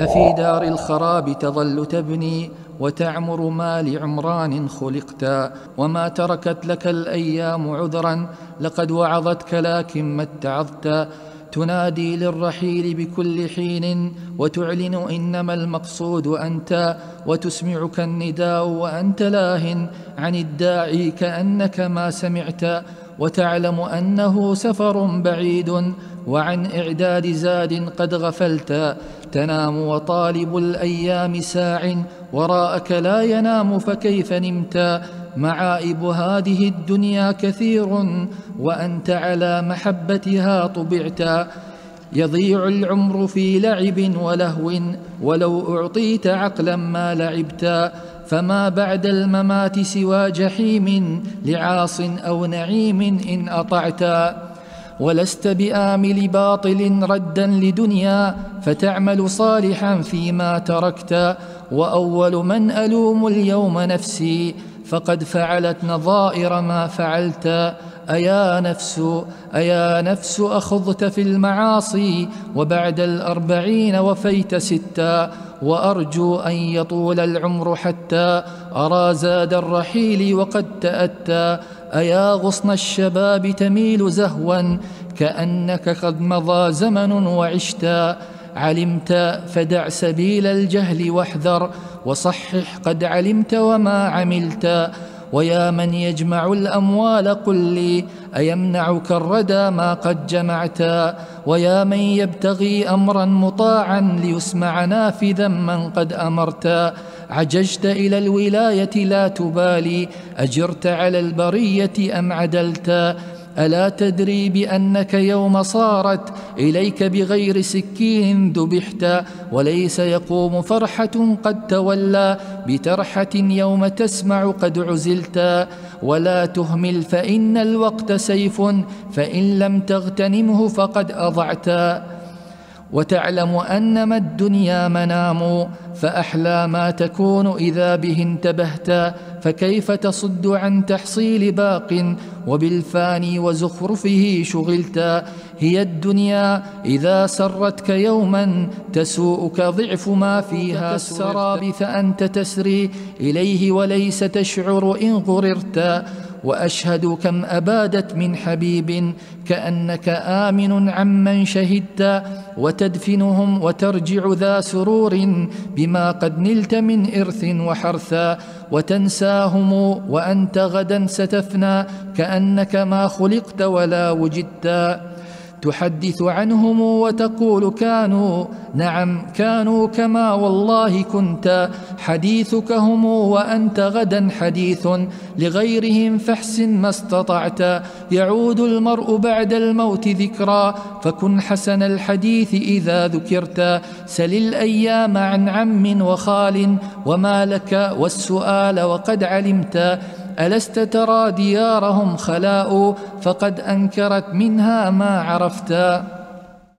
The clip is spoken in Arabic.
أفي دار الخراب تظل تبني وتعمر ما لعمران خلقتا وما تركت لك الأيام عذرا لقد وعظتك لكن ما اتعظتا تنادي للرحيل بكل حين وتعلن انما المقصود انت وتسمعك النداء وانت لاه عن الداعي كانك ما سمعت وتعلم انه سفر بعيد وعن اعداد زاد قد غفلت تنام وطالب الايام ساع وراءك لا ينام فكيف نمت معائب هذه الدنيا كثير وانت على محبتها طبعت يضيع العمر في لعب ولهو ولو اعطيت عقلا ما لعبتا فما بعد الممات سوى جحيم لعاص او نعيم ان اطعتا ولست بآمل باطل ردا لدنيا فتعمل صالحا فيما تركت وأول من ألوم اليوم نفسي فقد فعلت نظائر ما فعلت أيا نفس أيا نفس أخضت في المعاصي وبعد الأربعين وفيت ستا وأرجو أن يطول العمر حتى أرى زاد الرحيل وقد تأتى أيا غصن الشباب تميل زهوا كأنك قد مضى زمن وعشتا علمت فدع سبيل الجهل واحذر وصحح قد علمت وما عملت ويا من يجمع الأموال قل لي أيمنعك الردى ما قد جمعتا ويا من يبتغي أمرا مطاعا ليسمع نافذا من قد أمرتا عججت إلى الولاية لا تبالي أجرت على البرية أم عدلتا الا تدري بانك يوم صارت اليك بغير سكين ذبحت وليس يقوم فرحه قد تولى بترحه يوم تسمع قد عزلت ولا تهمل فان الوقت سيف فان لم تغتنمه فقد اضعت وتعلم انما الدنيا منام فاحلى ما تكون اذا به انتبهتا فكيف تصد عن تحصيل باق وبالفاني وزخرفه شغلتا هي الدنيا اذا سرتك يوما تسوءك ضعف ما فيها السراب فانت تسري اليه وليس تشعر ان غررتا واشهد كم ابادت من حبيب كانك امن عمن شهدت وتدفنهم وترجع ذا سرور بما قد نلت من ارث وحرثا وتنساهم وانت غدا ستفنى كانك ما خلقت ولا وجدت تحدث عنهم وتقول كانوا نعم كانوا كما والله كنت حديثك هم وأنت غدا حديث لغيرهم فاحسن ما استطعت يعود المرء بعد الموت ذكرى فكن حسن الحديث إذا ذكرت سل الأيام عن عم وخال وما لك والسؤال وقد علمت ألست ترى ديارهم خلاء فقد أنكرت منها ما عرفتا